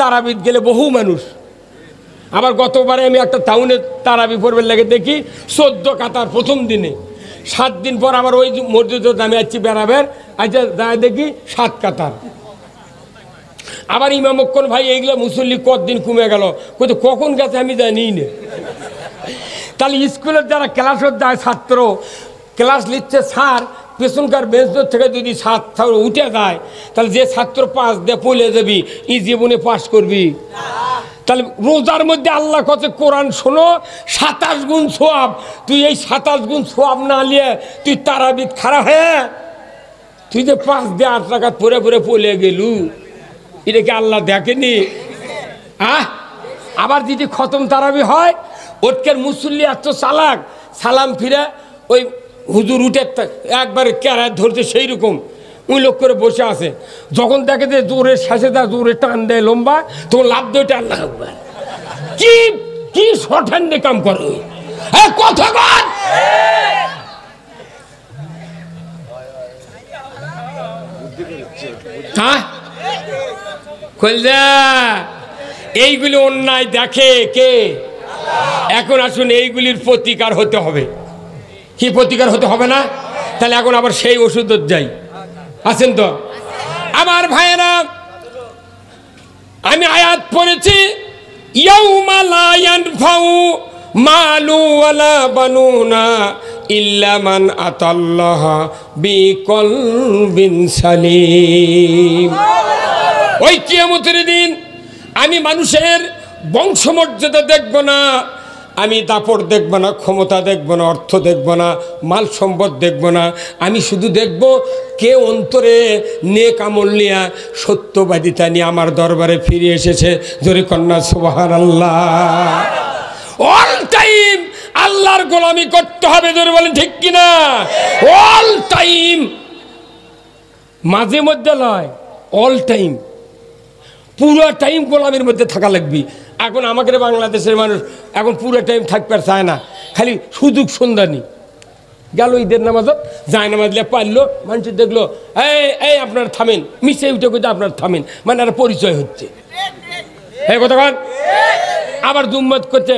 তারাবিদ গেলে বহু মানুষ আবার গতবারে আমি একটা টাউনে তারাবি পড়বে লেগে দেখি চোদ্দ কাতার প্রথম দিনে সাত দিন পর আমার ওই মসজিদে আমি যাচ্ছি বেড়াবের আচ্ছা যা দেখি সাত কাতার আবার ইমামক্ষণ ভাই এইগুলো মুসল্লি কতদিন কমে গেল কিন্তু কখন গেছে আমি জানি না তাহলে স্কুলের যারা ক্লাসের যায় ছাত্র ক্লাস নিচ্ছে স্যার পেছনকার বেঞ্চর থেকে যদি ছাত্র উঠে যায় তাহলে যে ছাত্র পাঁচ দিয়ে পলে যাবি এই জীবনে পাশ করবি তাহলে রোজার মধ্যে আল্লাহ কত কোরআন শোনো সাতাশ গুণ সোয়াব তুই এই সাতাশ গুণ সোয়াব না নিয়ে তুই তারাবিদ খারাপ হ্যাঁ তুই যে পাঁচ দিয়ে আট টাকা পরে পরে পলে গেলু এটা কি আল্লাহ দেখেনি আহ আবার যদি খতম তারাবি হয় ওটকের মুসল্লি এত চালাক সালাম ফিরে ওই হুজুর উঠে একবারে ক্যারায় ধরছে সেই রকম উই লোক করে বসে আছে যখন দেখে যে জোরে শেষে দা জোরে টান দেয় লম্বা তখন লাভ দেয় টান লাগবে কি কি শঠান্যে কাম করে কথা হ্যাঁ এইগুলি অন্যায় দেখে কে এখন আসুন এইগুলির প্রতিকার হতে হবে কি প্রতিকার হতে হবে না তাহলে এখন আবার সেই ওষুধ যাই আছেন তো আমার ভাইয়েরা আমি আয়াত পড়েছি মালু ইল্লামান বিকল দিন আমি মানুষের বংশ মর্যাদা দেখব না আমি দাপড় দেখব না ক্ষমতা দেখব না অর্থ দেখব না মাল সম্পদ দেখব না আমি শুধু দেখব কে অন্তরে নে কামল নিয়া সত্যবাদিতা নিয়ে আমার দরবারে ফিরে এসেছে জোরে কন্যা সুবাহার আল্লাহ অল টাইম আল্লাহর গোলামি করতে হবে জোরে বলেন ঠিক কিনা অল টাইম মাঝে মধ্যে নয় অল টাইম পুরো টাইম গোলামের মধ্যে থাকা লাগবি এখন আমাদের বাংলাদেশের মানুষ এখন পুরো টাইম থাকতে চায় না খালি সুযোগ সন্ধানি গেল ঈদের নামাজ যায় নামাজ পারলো মানুষের দেখলো এই এই আপনার থামেন মিশে উঠে কিন্তু আপনার থামেন মানে আর পরিচয় হচ্ছে এই কথা কন আবার দুম্মত করছে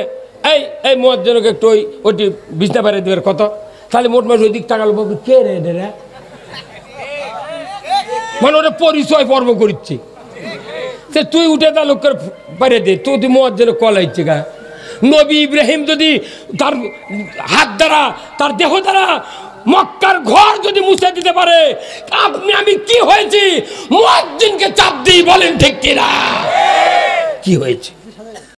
এই এই মোয়াজ্জনকে একটু ওই ওটি বিছনা পারে দেবের কত তাহলে মোট মাস ওই দিক টাকালো বাবু কে রে রে হ্যাঁ? মানে ওটা পরিচয় পর্ব করছি সে তুই উঠে তা লোকের পারে দে তুই তুই মদ যেন কলাইছে গা নবী ইব্রাহিম যদি তার হাত দ্বারা তার দেহ দ্বারা মক্কার ঘর যদি মুছে দিতে পারে আপনি আমি কি হয়েছি মুয়াজ্জিনকে চাপ দিই বলেন ঠিক কিনা কি হয়েছে